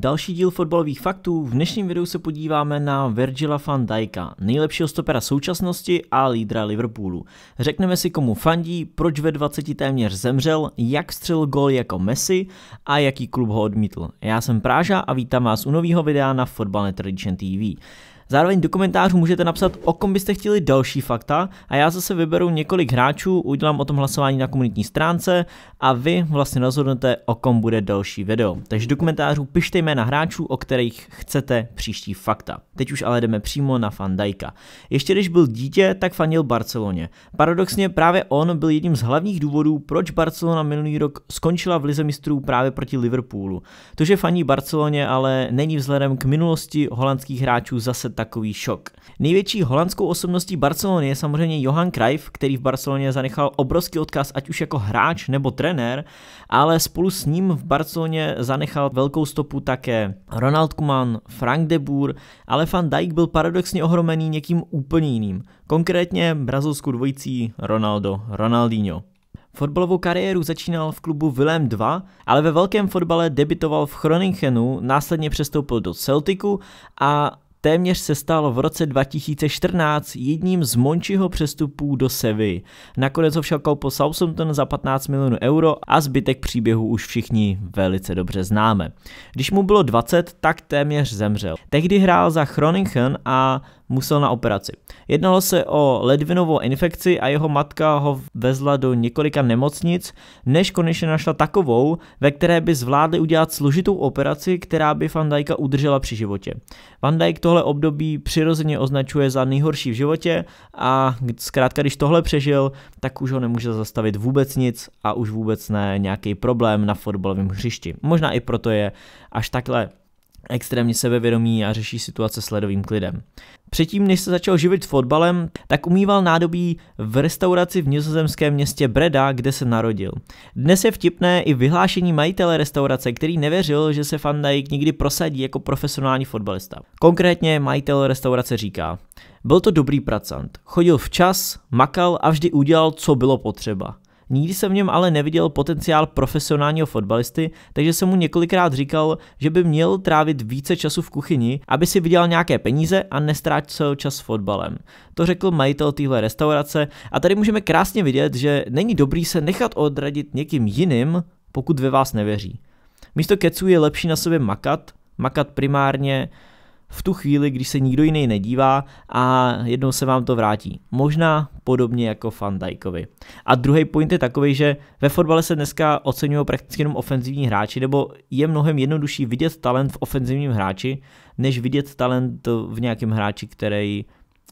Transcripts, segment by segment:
Další díl fotbalových faktů. V dnešním videu se podíváme na Virgila van Dijka, nejlepšího stopera současnosti a lídra Liverpoolu. Řekneme si, komu fandí, proč ve 20 téměř zemřel, jak střel gol jako Messi a jaký klub ho odmítl. Já jsem Práža a vítám vás u nového videa na Fotbal Tradition TV. Zároveň do komentářů můžete napsat, o kom byste chtěli další fakta a já zase vyberu několik hráčů, udělám o tom hlasování na komunitní stránce a vy vlastně rozhodnete, o kom bude další video. Takže do komentářů pište jména hráčů, o kterých chcete příští fakta. Teď už ale jdeme přímo na Fandajka. Ještě když byl dítě, tak fanil Barceloně. Paradoxně právě on byl jedním z hlavních důvodů, proč Barcelona minulý rok skončila v lize mistrů právě proti Liverpoolu. To, že faní Barceloně ale není vzhledem k minulosti holandských hráčů zase takový šok. Největší holandskou osobností Barcelony je samozřejmě Johan Cruyff, který v Barceloně zanechal obrovský odkaz, ať už jako hráč nebo trenér, ale spolu s ním v Barceloně zanechal velkou stopu také Ronald Koeman, Frank de Boer, ale Van Dijk byl paradoxně ohromený někým úplně jiným. Konkrétně brazilskou dvojicí Ronaldo, Ronaldinho. Fotbalovou kariéru začínal v klubu Willem 2, ale ve velkém fotbale debitoval v Chroningenu, následně přestoupil do Celticu a téměř se stal v roce 2014 jedním z Mončiho přestupů do Sevy. Nakonec ho však koupil Southampton za 15 milionů euro a zbytek příběhu už všichni velice dobře známe. Když mu bylo 20, tak téměř zemřel. Tehdy hrál za Chroningen a musel na operaci. Jednalo se o ledvinovou infekci a jeho matka ho vezla do několika nemocnic, než konečně našla takovou, ve které by zvládli udělat složitou operaci, která by Van Dijka udržela při životě. Van Dijk tohle období přirozeně označuje za nejhorší v životě a zkrátka, když tohle přežil, tak už ho nemůže zastavit vůbec nic a už vůbec ne nějaký problém na fotbalovém hřišti. Možná i proto je až takhle extrémně sebevědomý a řeší situace s ledovým klidem. Předtím, než se začal živit fotbalem, tak umýval nádobí v restauraci v nizozemském městě Breda, kde se narodil. Dnes je vtipné i vyhlášení majitele restaurace, který nevěřil, že se Van Dijk nikdy prosadí jako profesionální fotbalista. Konkrétně majitel restaurace říká, byl to dobrý pracant, chodil včas, makal a vždy udělal, co bylo potřeba. Nikdy jsem v něm ale neviděl potenciál profesionálního fotbalisty, takže jsem mu několikrát říkal, že by měl trávit více času v kuchyni, aby si vydělal nějaké peníze a nestrácel čas fotbalem. To řekl majitel téhle restaurace a tady můžeme krásně vidět, že není dobrý se nechat odradit někým jiným, pokud ve vás nevěří. Místo keců je lepší na sobě makat, makat primárně v tu chvíli, když se nikdo jiný nedívá a jednou se vám to vrátí. Možná podobně jako Fandajkovi. A druhý point je takový, že ve fotbale se dneska oceňují prakticky jenom ofenzivní hráči, nebo je mnohem jednodušší vidět talent v ofenzivním hráči, než vidět talent v nějakém hráči, který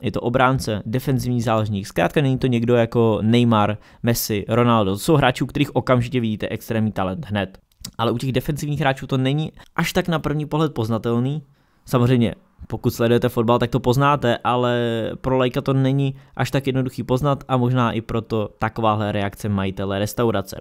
je to obránce, defenzivní záložník. Zkrátka není to někdo jako Neymar, Messi, Ronaldo. To jsou hráči, u kterých okamžitě vidíte extrémní talent hned. Ale u těch defenzivních hráčů to není až tak na první pohled poznatelný, Samozřejmě, pokud sledujete fotbal, tak to poznáte, ale pro lajka to není až tak jednoduchý poznat a možná i proto takováhle reakce majitele restaurace.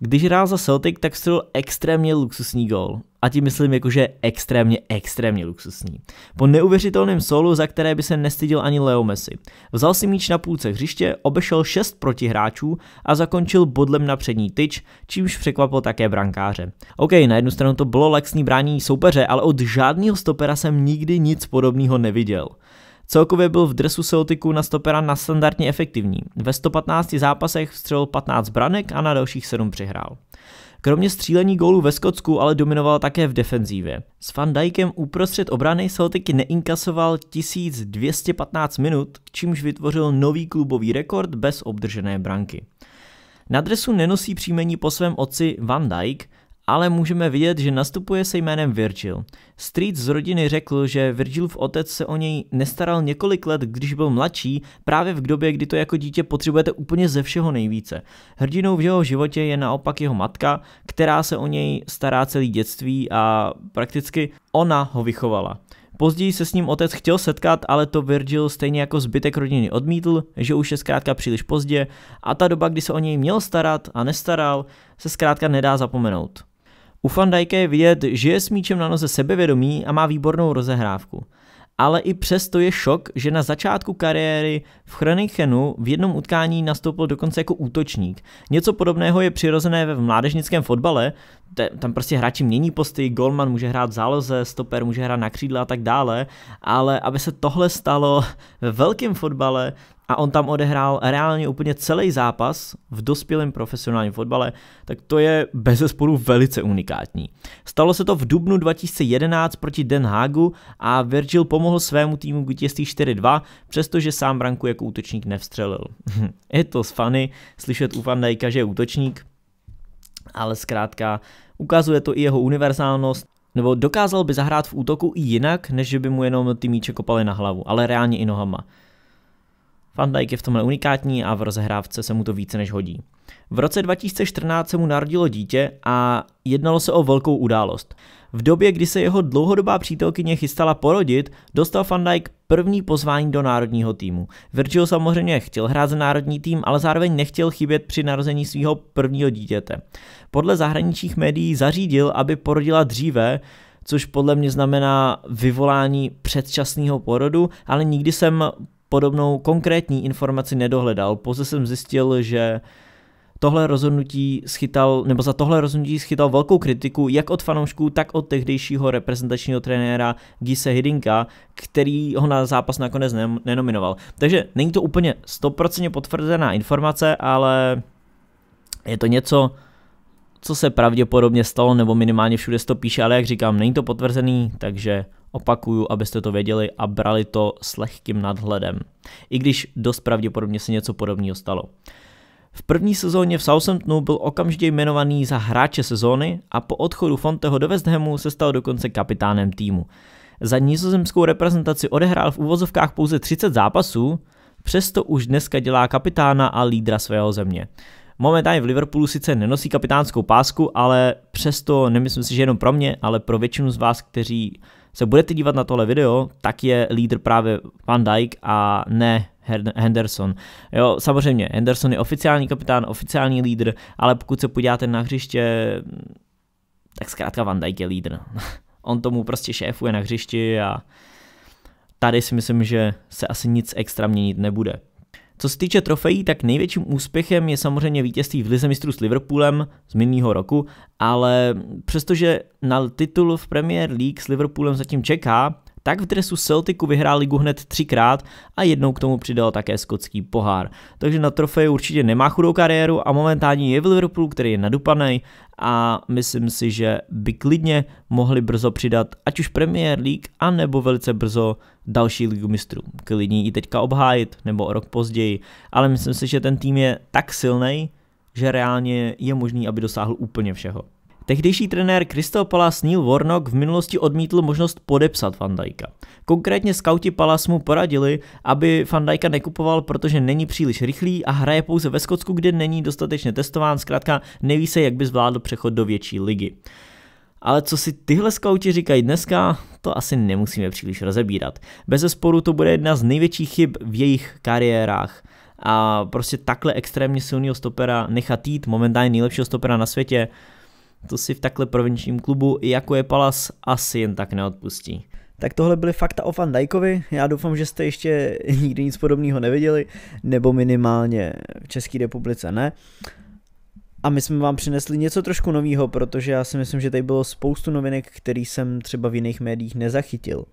Když hrál za Celtic, tak střelil extrémně luxusní gól. A tím myslím jakože extrémně, extrémně luxusní. Po neuvěřitelném solu, za které by se nestydil ani Leo Messi. Vzal si míč na půlce hřiště, obešel šest protihráčů a zakončil bodlem na přední tyč, čímž překvapil také brankáře. OK, na jednu stranu to bylo laxní brání soupeře, ale od žádného stopera jsem nikdy nic podobného neviděl. Celkově byl v dresu Celticu na stopera na standardně efektivní. Ve 115 zápasech vstřelil 15 branek a na dalších 7 přihrál. Kromě střílení gólů ve Skotsku ale dominoval také v defenzívě. S Van Dijkem uprostřed obrany Celtic neinkasoval 1215 minut, čímž vytvořil nový klubový rekord bez obdržené branky. Na dresu nenosí příjmení po svém otci Van Dijk, ale můžeme vidět, že nastupuje se jménem Virgil. Street z rodiny řekl, že Virgilův otec se o něj nestaral několik let, když byl mladší, právě v době, kdy to jako dítě potřebujete úplně ze všeho nejvíce. Hrdinou v jeho životě je naopak jeho matka, která se o něj stará celý dětství a prakticky ona ho vychovala. Později se s ním otec chtěl setkat, ale to Virgil stejně jako zbytek rodiny odmítl, že už je zkrátka příliš pozdě a ta doba, kdy se o něj měl starat a nestaral, se zkrátka nedá zapomenout. U Van Dijke je vidět, že je s míčem na noze sebevědomý a má výbornou rozehrávku. Ale i přesto je šok, že na začátku kariéry v Chrenichenu v jednom utkání nastoupil dokonce jako útočník. Něco podobného je přirozené ve mládežnickém fotbale, tam prostě hráči mění posty, golman může hrát v záloze, stoper může hrát na křídla a tak dále, ale aby se tohle stalo ve velkém fotbale, a on tam odehrál reálně úplně celý zápas v dospělém profesionálním fotbale, tak to je bez zesporu velice unikátní. Stalo se to v dubnu 2011 proti Den Hagu a Virgil pomohl svému týmu k vítězství 4-2, přestože sám branku jako útočník nevstřelil. je to z fany slyšet u Van Dijka, že je útočník, ale zkrátka ukazuje to i jeho univerzálnost nebo dokázal by zahrát v útoku i jinak, než by mu jenom ty míče kopaly na hlavu, ale reálně i nohama. Van Dijk je v tomhle unikátní a v rozehrávce se mu to více než hodí. V roce 2014 se mu narodilo dítě a jednalo se o velkou událost. V době, kdy se jeho dlouhodobá přítelkyně chystala porodit, dostal Van Dijk první pozvání do národního týmu. Virgil samozřejmě chtěl hrát za národní tým, ale zároveň nechtěl chybět při narození svého prvního dítěte. Podle zahraničních médií zařídil, aby porodila dříve, což podle mě znamená vyvolání předčasného porodu, ale nikdy jsem Podobnou konkrétní informaci nedohledal, pouze jsem zjistil, že tohle rozhodnutí schytal, nebo za tohle rozhodnutí schytal velkou kritiku jak od fanoušků, tak od tehdejšího reprezentačního trenéra Gise Hidinka, který ho na zápas nakonec nenominoval. Takže není to úplně 100% potvrzená informace, ale je to něco, co se pravděpodobně stalo, nebo minimálně všude se to píše, ale jak říkám, není to potvrzený, takže Opakuju, abyste to věděli a brali to s lehkým nadhledem. I když dost pravděpodobně se něco podobného stalo. V první sezóně v Southamptonu byl okamžitě jmenovaný za hráče sezóny a po odchodu Fonteho do West Hamu se stal dokonce kapitánem týmu. Za nizozemskou reprezentaci odehrál v uvozovkách pouze 30 zápasů, přesto už dneska dělá kapitána a lídra svého země. Momentálně v Liverpoolu sice nenosí kapitánskou pásku, ale přesto nemyslím si, že jenom pro mě, ale pro většinu z vás, kteří se budete dívat na tohle video, tak je lídr právě Van Dijk a ne Henderson. Jo, samozřejmě, Henderson je oficiální kapitán, oficiální lídr, ale pokud se podíváte na hřiště, tak zkrátka Van Dijk je lídr. On tomu prostě šéfuje na hřišti a tady si myslím, že se asi nic extra měnit nebude. Co se týče trofejí, tak největším úspěchem je samozřejmě vítězství v Lize mistrů s Liverpoolem z minulého roku, ale přestože na titul v Premier League s Liverpoolem zatím čeká, tak v dresu Celticu vyhrál ligu hned třikrát a jednou k tomu přidal také skotský pohár. Takže na trofeje určitě nemá chudou kariéru a momentálně je v Liverpoolu, který je nadupaný a myslím si, že by klidně mohli brzo přidat ať už Premier League, anebo velice brzo další ligu mistrů. Klidně ji teďka obhájit, nebo o rok později, ale myslím si, že ten tým je tak silný, že reálně je možný, aby dosáhl úplně všeho. Tehdejší trenér Crystal Palace Neil Warnock v minulosti odmítl možnost podepsat Van Dijka. Konkrétně skauti Palace mu poradili, aby Van Dijka nekupoval, protože není příliš rychlý a hraje pouze ve Skotsku, kde není dostatečně testován, zkrátka neví se, jak by zvládl přechod do větší ligy. Ale co si tyhle skauti říkají dneska, to asi nemusíme příliš rozebírat. Bez sporu to bude jedna z největších chyb v jejich kariérách a prostě takhle extrémně silného stopera nechat jít, momentálně nejlepšího stopera na světě, to si v takhle provinčním klubu, jako je Palas, asi jen tak neodpustí. Tak tohle byly fakta o Van Dijkovi, já doufám, že jste ještě nikdy nic podobného neviděli, nebo minimálně v České republice ne. A my jsme vám přinesli něco trošku nového, protože já si myslím, že tady bylo spoustu novinek, který jsem třeba v jiných médiích nezachytil. Uh,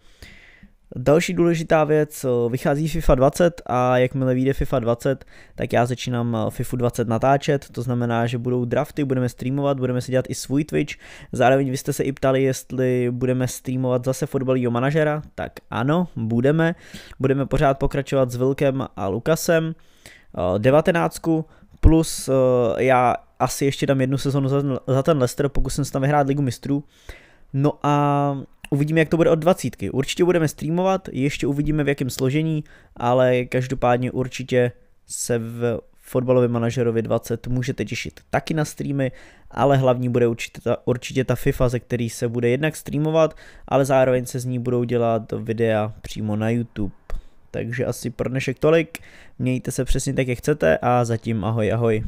Další důležitá věc, eh, vychází FIFA 20 a jakmile vyjde FIFA 20, tak já začínám eh, FIFA 20 natáčet, to znamená, že budou drafty, budeme streamovat, budeme si dělat i svůj Twitch, zároveň vy jste se i ptali, jestli budeme streamovat zase fotbalového manažera, tak ano, budeme, budeme pořád pokračovat s Vilkem a Lukasem, 19 eh, plus já asi ještě dám jednu sezonu za ten Leicester, pokusím se tam vyhrát ligu mistrů, No a Uvidíme, jak to bude od dvacítky. Určitě budeme streamovat, ještě uvidíme v jakém složení, ale každopádně určitě se v fotbalovém manažerovi 20 můžete těšit taky na streamy, ale hlavní bude určitě ta, určitě ta FIFA, ze který se bude jednak streamovat, ale zároveň se z ní budou dělat videa přímo na YouTube. Takže asi pro dnešek tolik, mějte se přesně tak, jak chcete a zatím ahoj ahoj.